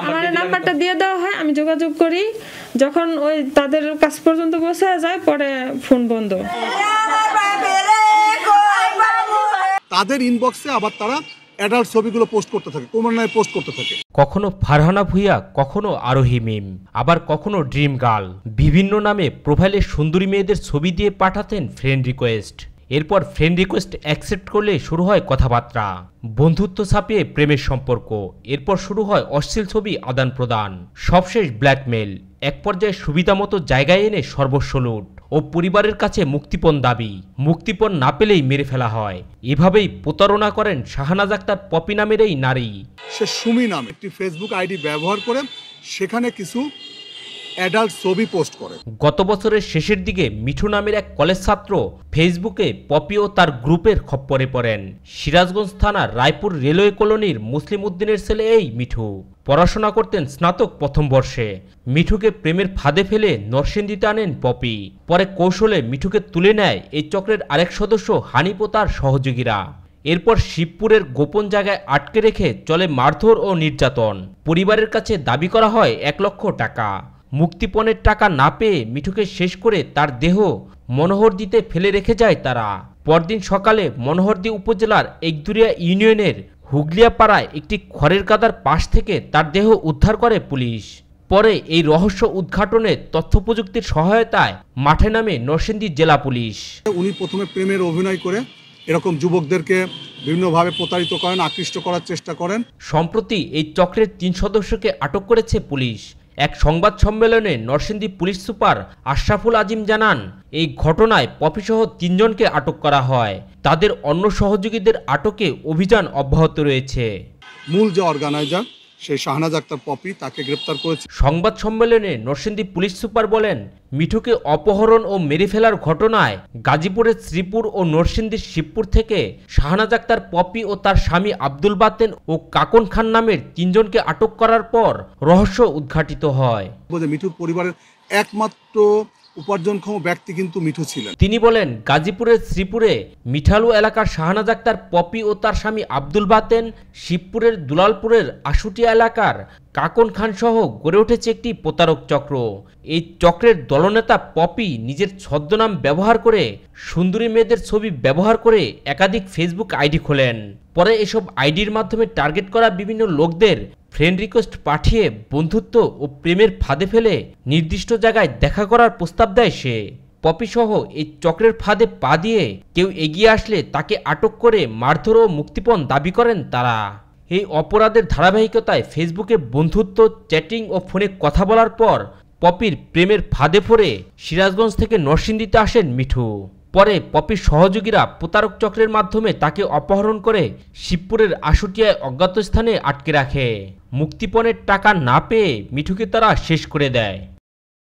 আমার নাম্বারটা দিয়ে দেওয়া হয় আমি যোগাযোগ করি যখন ওই তাদের কাছ পর্যন্ত পৌঁছে যায় পরে ফোন বন্ধ তাদের ইনবক্সে আবার তারা অ্যাডাল্ট ছবিগুলো পোস্ট করতে থাকে ক্রমান্বয়ে পোস্ট করতে থাকে কখনো ফারহানা ভুইয়া কখনো আরোহী মিম আবার কখনো ড্রিম গার্ল বিভিন্ন নামে প্রোফাইলে সুন্দরী মেয়েদের ছবি দিয়ে পাঠাতেন ফ্রেন্ড রিকোয়েস্ট এরপর ফ্রেন্ড রিকোয়েস্ট অ্যাকসেপ্ট করলে শুরু হয় কথাবার্তা বন্ধুত্ব ছাপিয়ে প্রেমের সম্পর্ক এরপর শুরু হয় অশ্লীল ছবি আদান প্রদান সবশেষ ব্ল্যাকমেল এক পর্যায়ে সুবিধামতো জায়গায় এনে সর্বস্ব লুট ও পরিবারের কাছে মুক্তিপণ দাবি মুক্তিপণ না পেলেই মেরে ফেলা হয় এভাবেই প্রতারণা করেন শাহানা জাক্তার পপি নামের এই নারী সে সুমি নাম একটি ফেসবুক আইডি ব্যবহার করে সেখানে কিছু অ্যাডাল্ট ছবি পোস্ট করে গত বছরের শেষের দিকে মিঠু নামের এক কলেজ ছাত্র ফেসবুকে পপি ও তার গ্রুপের খপ্পরে পড়েন সিরাজগঞ্জ থানার রায়পুর রেলওয়ে কলোনির মুসলিম উদ্দিনের ছেলে এই মিঠু পড়াশোনা করতেন স্নাতক প্রথম বর্ষে মিঠুকে প্রেমের ফাঁদে ফেলে নরসিংদীতে আনেন পপি পরে কৌশলে মিঠুকে তুলে নেয় এই চক্রের আরেক সদস্য হানিপ ও তার সহযোগীরা এরপর শিবপুরের গোপন জায়গায় আটকে রেখে চলে মারধর ও নির্যাতন পরিবারের কাছে দাবি করা হয় এক লক্ষ টাকা মুক্তিপণের টাকা না পেয়ে মিঠুকে শেষ করে তার দেহ মনোহরদিতে ফেলে রেখে যায় তারা পরদিন সকালে মনোহরদি উপজেলার একদুরিয়া ইউনিয়নের হুগলিয়াপাড়ায় একটি খড়ের কাদার পাশ থেকে তার দেহ উদ্ধার করে পুলিশ পরে এই রহস্য উদ্ঘাটনে তথ্য প্রযুক্তির সহায়তায় মাঠে নামে নরসিংদী জেলা পুলিশ উনি প্রথমে প্রেমের অভিনয় করে এরকম যুবকদেরকে বিভিন্নভাবে প্রতারিত করেন আকৃষ্ট করার চেষ্টা করেন সম্প্রতি এই চক্রের তিন সদস্যকে আটক করেছে পুলিশ এক সংবাদ সম্মেলনে নরসিংদী পুলিশ সুপার আশরাফুল আজিম জানান এই ঘটনায় পপিসহ তিনজনকে আটক করা হয় তাদের অন্য সহযোগীদের আটকে অভিযান অব্যাহত রয়েছে মূল যে অর্গানাইজার সেই শাহনাজ আক্তার পপি তাকে গ্রেপ্তার করেছে সংবাদ সম্মেলনে নরসিংদী পুলিশ সুপার বলেন মিঠুকে অপহরণ ও মেরে ফেলার ঘটনায় গাজীপুরের শ্রীপুর ও নরসিংদীর শিবপুর থেকে শাহনাজ আক্তার পপি ও তার স্বামী আব্দুল বাতেন ও কাকন খান নামের তিনজনকে আটক করার পর রহস্য উদ্ঘাটিত হয় মিঠুর পরিবারের একমাত্র উপার্জনক্ষম ব্যক্তি কিন্তু মিঠু ছিলেন তিনি বলেন গাজীপুরের শ্রীপুরে মিঠালু এলাকার শাহানাজ আক্তার পপি ও তার স্বামী আব্দুল বাতেন শিবপুরের দুলালপুরের আশুটিয়া এলাকার কাকন খান সহ গড়ে উঠেছে একটি প্রতারক চক্র এই চক্রের দলনেতা পপি নিজের ছদ্মনাম ব্যবহার করে সুন্দরী মেয়েদের ছবি ব্যবহার করে একাধিক ফেসবুক আইডি খোলেন পরে এসব আইডির মাধ্যমে টার্গেট করা বিভিন্ন লোকদের ফ্রেন্ড রিকোয়েস্ট পাঠিয়ে বন্ধুত্ব ও প্রেমের ফাঁদে ফেলে নির্দিষ্ট জায়গায় দেখা করার প্রস্তাব দেয় সে পপিসহ এই চক্রের ফাঁদে পা দিয়ে কেউ এগিয়ে আসলে তাকে আটক করে মারধর ও মুক্তিপণ দাবি করেন তারা এই অপরাধের ধারাবাহিকতায় ফেসবুকে বন্ধুত্ব চ্যাটিং ও ফোনে কথা বলার পর পপির প্রেমের ফাঁদে পড়ে সিরাজগঞ্জ থেকে নরসিংদীতে আসেন মিঠু পরে পপির সহযোগীরা প্রতারক চক্রের মাধ্যমে তাকে অপহরণ করে শিবপুরের আশুটিয়ায় অজ্ঞাত স্থানে আটকে রাখে মুক্তিপণের টাকা না পেয়ে মিঠুকে তারা শেষ করে দেয়